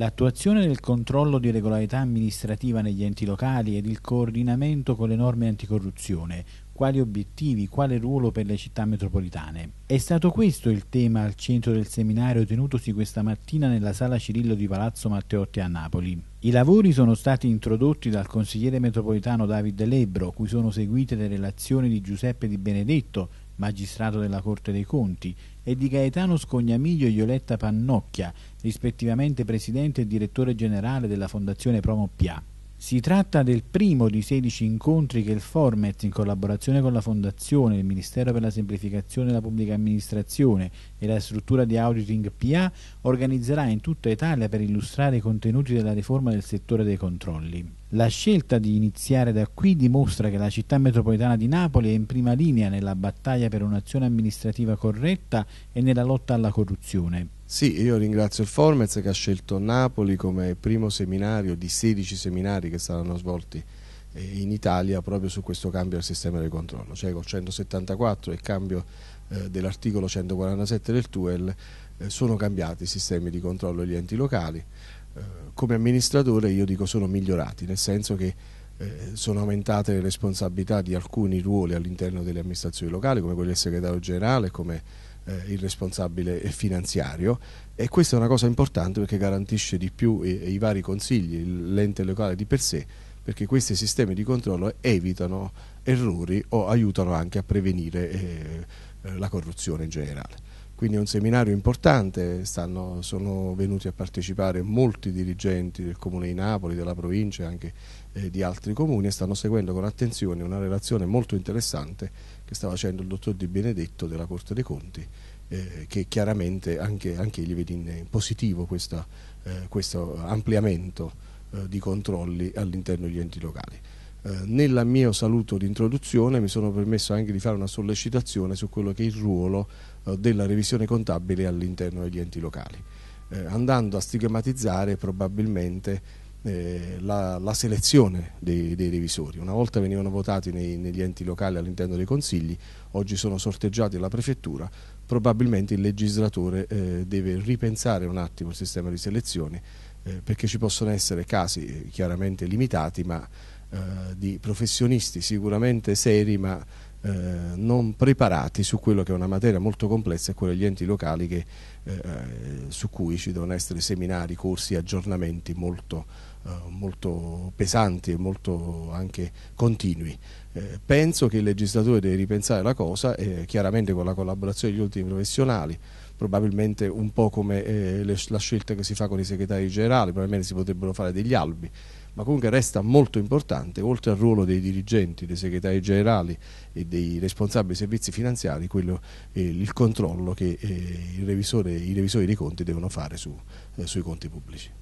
L'attuazione del controllo di regolarità amministrativa negli enti locali ed il coordinamento con le norme anticorruzione, quali obiettivi, quale ruolo per le città metropolitane. È stato questo il tema al centro del seminario tenutosi questa mattina nella sala Cirillo di Palazzo Matteotti a Napoli. I lavori sono stati introdotti dal consigliere metropolitano David Lebro, cui sono seguite le relazioni di Giuseppe Di Benedetto, magistrato della Corte dei Conti, e di Gaetano Scognamiglio e Violetta Pannocchia, rispettivamente presidente e direttore generale della Fondazione Promo PA. Si tratta del primo di 16 incontri che il Formet, in collaborazione con la Fondazione, il Ministero per la Semplificazione della Pubblica Amministrazione e la struttura di auditing PA, organizzerà in tutta Italia per illustrare i contenuti della riforma del settore dei controlli. La scelta di iniziare da qui dimostra che la città metropolitana di Napoli è in prima linea nella battaglia per un'azione amministrativa corretta e nella lotta alla corruzione. Sì, io ringrazio il Formez che ha scelto Napoli come primo seminario di 16 seminari che saranno svolti eh, in Italia proprio su questo cambio del sistema del controllo, cioè col 174 e il cambio eh, dell'articolo 147 del TUEL eh, sono cambiati i sistemi di controllo degli enti locali. Eh, come amministratore io dico sono migliorati, nel senso che eh, sono aumentate le responsabilità di alcuni ruoli all'interno delle amministrazioni locali, come quello del segretario generale, come eh, il responsabile finanziario e questa è una cosa importante perché garantisce di più i, vari consigli, l'ente locale di per sé, perché questi sistemi di controllo evitano errori o aiutano anche a prevenire la corruzione in generale quindi è un seminario importante, stanno, sono venuti a partecipare molti dirigenti del Comune di Napoli, della provincia e anche eh, di altri comuni e stanno seguendo con attenzione una relazione molto interessante che sta facendo il dottor Di Benedetto della Corte dei Conti eh, che chiaramente anche, anche gli vede in positivo questa, eh, questo ampliamento eh, di controlli all'interno degli enti locali. Eh, nel mio saluto di introduzione mi sono permesso anche di fare una sollecitazione su quello che è il ruolo eh, della revisione contabile all'interno degli enti locali, eh, andando a stigmatizzare probabilmente eh, la, la, selezione dei, dei, revisori. Una volta venivano votati nei, negli enti locali all'interno dei consigli, oggi sono sorteggiati alla prefettura, probabilmente il legislatore eh, deve ripensare un attimo il sistema di selezione eh, perché ci possono essere casi chiaramente limitati ma eh, di professionisti sicuramente seri ma eh, non preparati su quello che è una materia molto complessa e quella degli enti locali che, eh, su cui ci devono essere seminari, corsi, aggiornamenti molto, molto pesanti e molto anche continui. Eh, penso che il legislatore deve ripensare la cosa, eh, chiaramente con la collaborazione degli ultimi professionali, probabilmente un po' come eh, le, la scelta che si fa con i segretari generali, probabilmente si potrebbero fare degli albi ma comunque resta molto importante, oltre al ruolo dei dirigenti, dei segretari generali e dei responsabili dei servizi finanziari, quello, eh, il controllo che eh, revisore, i revisori dei conti devono fare su, eh, sui conti pubblici.